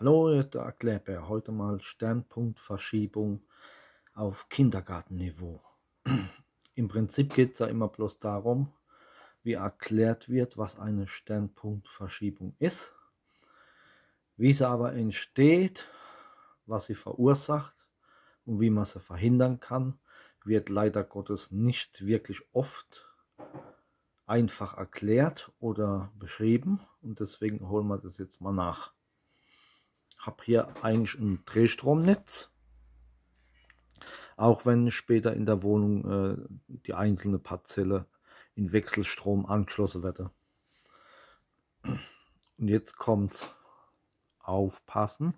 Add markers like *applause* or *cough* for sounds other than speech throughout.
Hallo, hier ist der Akleber. Heute mal Sternpunktverschiebung auf Kindergartenniveau. *clears throat* Im Prinzip geht es ja immer bloß darum, wie erklärt wird, was eine Sternpunktverschiebung ist, wie sie aber entsteht, was sie verursacht und wie man sie verhindern kann, wird leider Gottes nicht wirklich oft einfach erklärt oder beschrieben und deswegen holen wir das jetzt mal nach habe hier eigentlich ein Drehstromnetz. Auch wenn später in der Wohnung äh, die einzelne Parzelle in Wechselstrom angeschlossen werde. Und jetzt kommt aufpassen.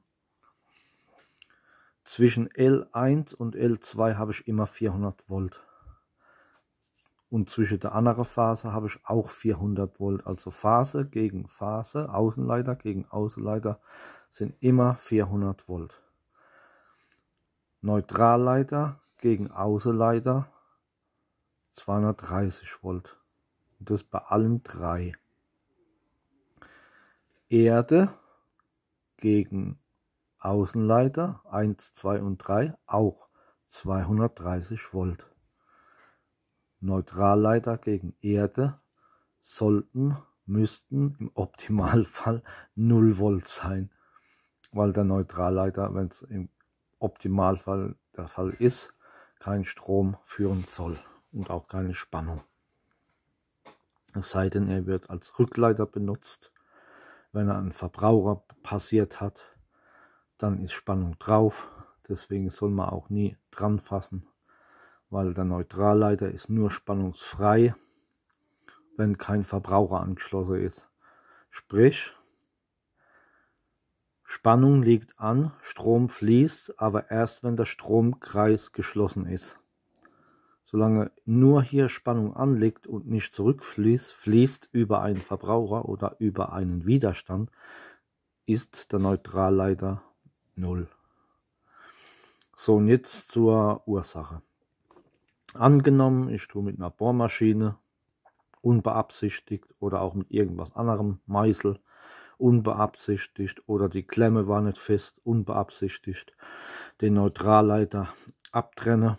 Zwischen L1 und L2 habe ich immer 400 Volt. Und zwischen der anderen Phase habe ich auch 400 Volt. Also Phase gegen Phase, Außenleiter gegen Außenleiter sind immer 400 Volt. Neutralleiter gegen Außenleiter 230 Volt. Und das bei allen drei. Erde gegen Außenleiter 1, 2 und 3 auch 230 Volt. Neutralleiter gegen Erde sollten, müssten im Optimalfall 0 Volt sein weil der Neutralleiter, wenn es im Optimalfall der Fall ist, keinen Strom führen soll und auch keine Spannung. Es sei denn, er wird als Rückleiter benutzt. Wenn er einen Verbraucher passiert hat, dann ist Spannung drauf. Deswegen soll man auch nie dran fassen, weil der Neutralleiter ist nur spannungsfrei, wenn kein Verbraucher angeschlossen ist. Sprich, Spannung liegt an, Strom fließt, aber erst wenn der Stromkreis geschlossen ist. Solange nur hier Spannung anliegt und nicht zurückfließt, fließt über einen Verbraucher oder über einen Widerstand, ist der Neutralleiter null. So, und jetzt zur Ursache. Angenommen, ich tue mit einer Bohrmaschine unbeabsichtigt oder auch mit irgendwas anderem Meißel unbeabsichtigt oder die Klemme war nicht fest, unbeabsichtigt, den Neutralleiter abtrenne,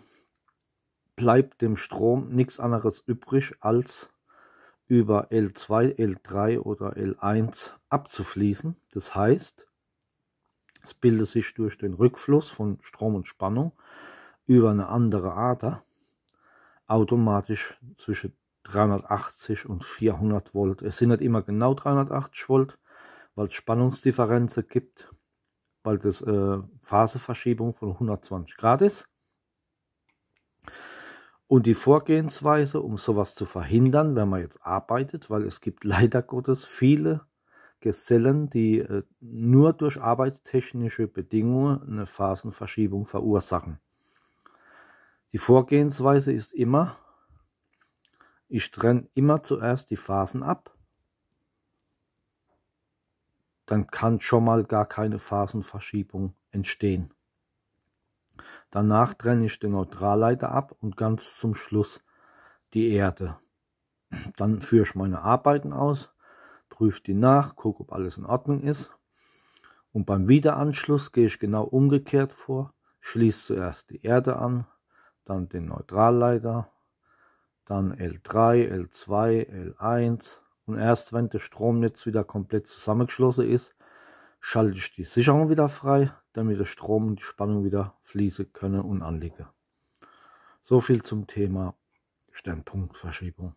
bleibt dem Strom nichts anderes übrig, als über L2, L3 oder L1 abzufließen. Das heißt, es bildet sich durch den Rückfluss von Strom und Spannung über eine andere Ader automatisch zwischen 380 und 400 Volt. Es sind nicht immer genau 380 Volt, weil es Spannungsdifferenzen gibt, weil das äh, Phaseverschiebung von 120 Grad ist. Und die Vorgehensweise, um sowas zu verhindern, wenn man jetzt arbeitet, weil es gibt leider Gottes viele Gesellen, die äh, nur durch arbeitstechnische Bedingungen eine Phasenverschiebung verursachen. Die Vorgehensweise ist immer, ich trenne immer zuerst die Phasen ab dann kann schon mal gar keine Phasenverschiebung entstehen. Danach trenne ich den Neutralleiter ab und ganz zum Schluss die Erde. Dann führe ich meine Arbeiten aus, prüfe die nach, gucke, ob alles in Ordnung ist. Und beim Wiederanschluss gehe ich genau umgekehrt vor, schließe zuerst die Erde an, dann den Neutralleiter, dann L3, L2, L1, und erst wenn das Stromnetz wieder komplett zusammengeschlossen ist, schalte ich die Sicherung wieder frei, damit der Strom und die Spannung wieder fließen können und anlegen. So viel zum Thema Sternpunktverschiebung.